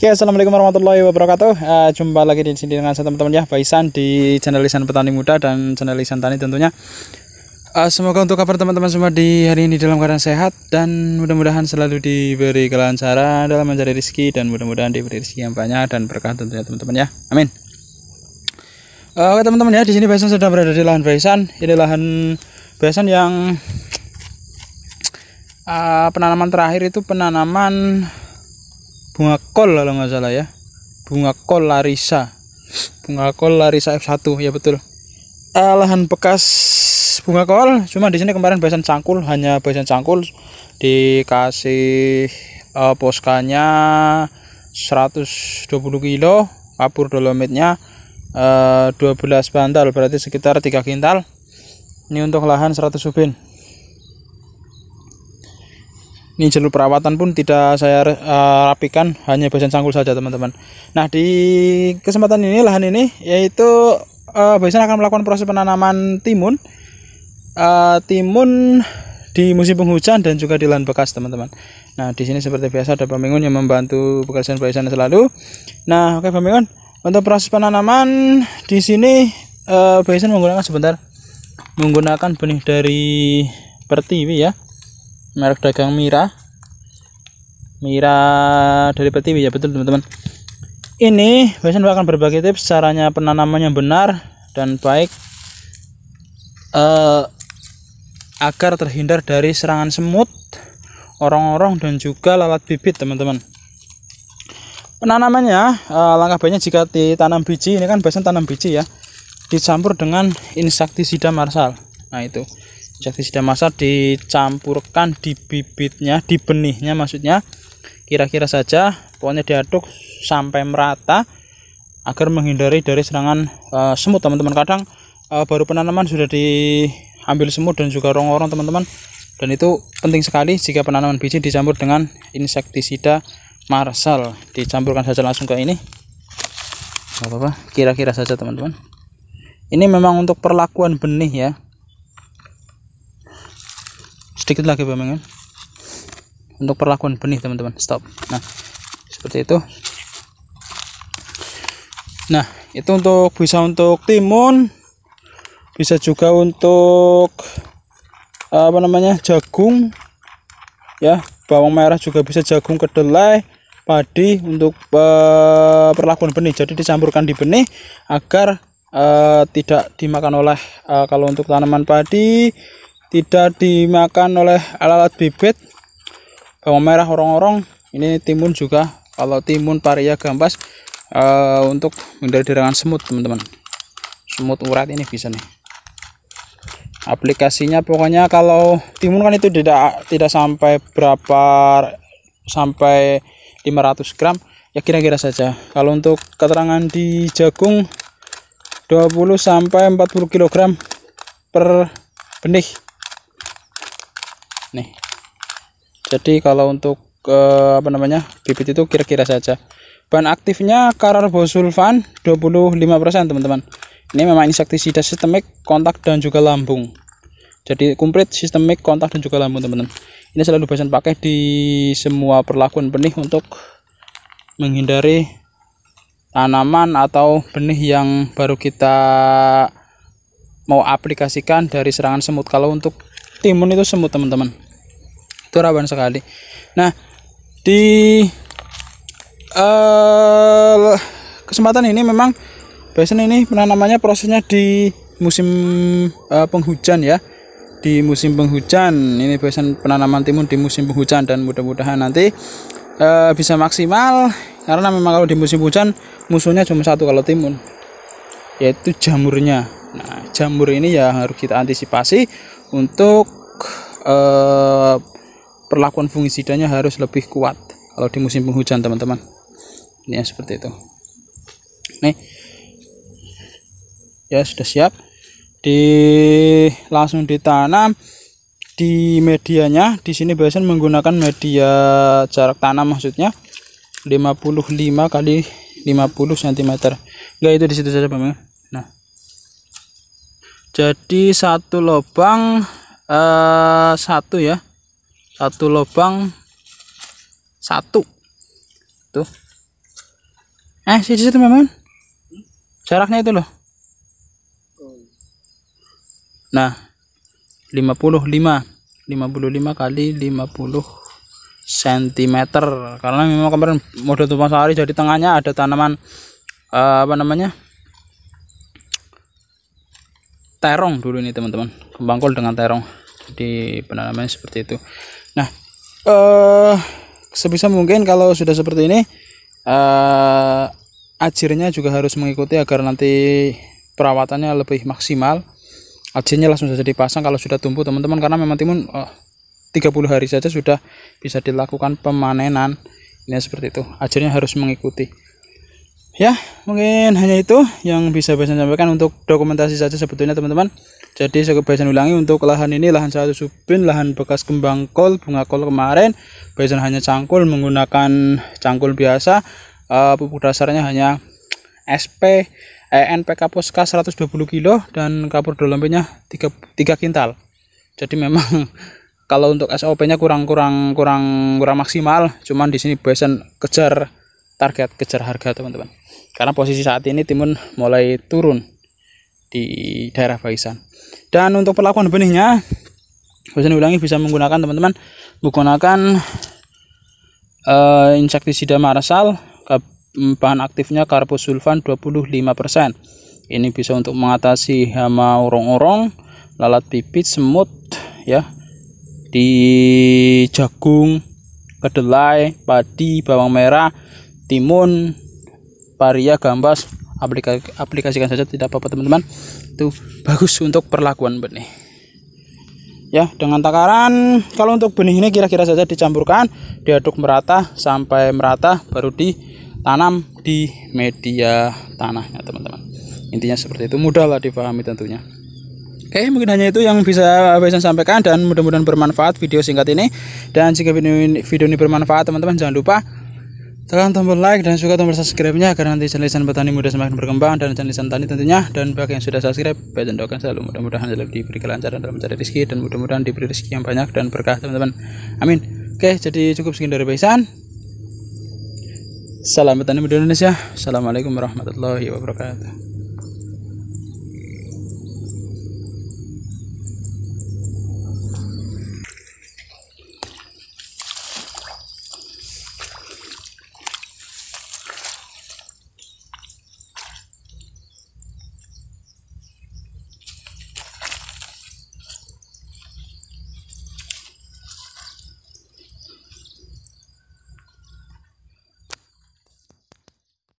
Oke, okay, assalamualaikum warahmatullahi wabarakatuh. Uh, jumpa lagi di sini dengan saya teman-teman ya, Faisan di channel Lisan Petani Muda dan channel Lisan Tani tentunya. Uh, semoga untuk kabar teman-teman semua di hari ini dalam keadaan sehat dan mudah-mudahan selalu diberi kelancaran dalam mencari rezeki dan mudah-mudahan diberi rezeki yang banyak dan berkah tentunya teman-teman ya. Amin. Uh, Oke okay, teman-teman ya, di sini faisan sudah berada di lahan faisan, Ini lahan faisan yang uh, penanaman terakhir itu penanaman bunga kol kalau nggak salah ya bunga kol larisa bunga kol larisa F1 ya betul uh, lahan bekas bunga kol cuma di sini kemarin bahasan cangkul hanya bahasan cangkul dikasih uh, poskanya 120 kilo kapur dolomitnya uh, eh, 12 bantal berarti sekitar 3 kintal ini untuk lahan 100 subin ini jalur perawatan pun tidak saya eh, rapikan hanya bagian sanggul saja teman-teman nah di kesempatan ini lahan ini yaitu uh, akan melakukan proses penanaman timun uh, timun di musim penghujan dan juga di lahan bekas teman-teman nah di sini seperti biasa ada pemingun yang membantu pekerjaan bagian selalu nah oke okay, untuk proses penanaman di sini uh, menggunakan sebentar menggunakan benih dari pertiwi ya merek dagang Mira Mira dari Petiwi ya betul teman-teman ini besok akan berbagi tips caranya penanamannya benar dan baik eh, agar terhindar dari serangan semut orang-orang dan juga lalat bibit teman-teman penanamannya eh, langkah baiknya jika ditanam biji ini kan biasanya tanam biji ya dicampur dengan insektisida marsal nah itu Insektisida masal masak dicampurkan di bibitnya di benihnya maksudnya kira-kira saja pokoknya diaduk sampai merata agar menghindari dari serangan uh, semut teman-teman kadang uh, baru penanaman sudah diambil semut dan juga rongorong teman-teman dan itu penting sekali jika penanaman biji dicampur dengan insektisida marsal dicampurkan saja langsung ke ini apa-apa kira-kira saja teman-teman ini memang untuk perlakuan benih ya sedikit lagi pemangin untuk perlakuan benih teman-teman stop nah seperti itu nah itu untuk bisa untuk timun bisa juga untuk apa namanya jagung ya bawang merah juga bisa jagung kedelai padi untuk uh, perlakuan benih jadi dicampurkan di benih agar uh, tidak dimakan oleh uh, kalau untuk tanaman padi tidak dimakan oleh alat-alat bibit bawang merah orang-orang ini timun juga kalau timun paria gambas uh, untuk menghindari derangan semut teman-teman semut urat ini bisa nih aplikasinya pokoknya kalau timun kan itu tidak tidak sampai berapa sampai 500 gram ya kira-kira saja kalau untuk keterangan di jagung 20 sampai 40 kg per benih nih jadi kalau untuk eh, apa namanya bibit itu kira-kira saja bahan aktifnya karbosulfan 25% teman-teman ini memang insektisida sistemik kontak dan juga lambung jadi komplit sistemik kontak dan juga lambung teman-teman ini selalu bahasan pakai di semua perlakuan benih untuk menghindari tanaman atau benih yang baru kita mau aplikasikan dari serangan semut kalau untuk timun itu semut teman-teman itu rawan sekali nah di uh, kesempatan ini memang besen ini penanamannya prosesnya di musim uh, penghujan ya di musim penghujan ini besen penanaman timun di musim penghujan dan mudah-mudahan nanti uh, bisa maksimal karena memang kalau di musim hujan musuhnya cuma satu kalau timun yaitu jamurnya nah jamur ini ya harus kita antisipasi untuk eh, perlakuan fungisidanya harus lebih kuat kalau di musim penghujan teman-teman ini ya seperti itu nih ya sudah siap di langsung ditanam di medianya di sini biasanya menggunakan media jarak tanam maksudnya 55 kali 50 cm enggak itu di situ saja Pak jadi satu lubang eh, satu ya satu lubang satu tuh eh situ itu, memang jaraknya itu loh nah 55 55 kali 50 cm karena memang kemarin mode tumpang sehari jadi tengahnya ada tanaman uh, apa namanya terong dulu ini teman-teman kembang kol dengan terong di penanaman seperti itu nah eh sebisa mungkin kalau sudah seperti ini eh ajirnya juga harus mengikuti agar nanti perawatannya lebih maksimal Acirnya langsung saja dipasang kalau sudah tumbuh teman-teman karena memang timun eh, uh, 30 hari saja sudah bisa dilakukan pemanenan ini seperti itu Acirnya harus mengikuti ya mungkin hanya itu yang bisa saya sampaikan untuk dokumentasi saja sebetulnya teman-teman jadi saya Baizan ulangi untuk lahan ini lahan satu subin lahan bekas kembang kol bunga kol kemarin Baizan hanya cangkul menggunakan cangkul biasa uh, pupuk dasarnya hanya SP NPK Poska 120 kilo dan kapur dolompenya 3, 3 kintal jadi memang kalau untuk SOP-nya kurang kurang kurang kurang maksimal cuman di sini Baizan kejar target kejar harga teman-teman karena posisi saat ini timun mulai turun di daerah Baisan dan untuk perlakuan benihnya Bosan ulangi bisa menggunakan teman-teman menggunakan uh, insektisida marasal bahan aktifnya karbosulfan 25%. Ini bisa untuk mengatasi hama orong-orong, lalat pipit, semut ya. Di jagung, kedelai, padi, bawang merah, timun, paria gambas aplika aplikasikan saja tidak apa-apa teman-teman itu bagus untuk perlakuan benih ya dengan takaran kalau untuk benih ini kira-kira saja dicampurkan diaduk merata sampai merata baru ditanam di media tanahnya teman-teman intinya seperti itu mudahlah lah dipahami tentunya Oke, mungkin hanya itu yang bisa saya sampaikan dan mudah-mudahan bermanfaat video singkat ini. Dan jika video ini bermanfaat, teman-teman jangan lupa Tekan tombol like dan juga tombol subscribe-nya agar nanti channel petani muda semakin berkembang dan channel tani tentunya dan bagi yang sudah subscribe dan doakan selalu mudah-mudahan selalu diberi kelancaran dalam mencari rezeki dan mudah-mudahan diberi rezeki yang banyak dan berkah teman-teman. Amin. Oke, jadi cukup sekian dari Baisan. Salam petani muda Indonesia. Assalamualaikum warahmatullahi wabarakatuh.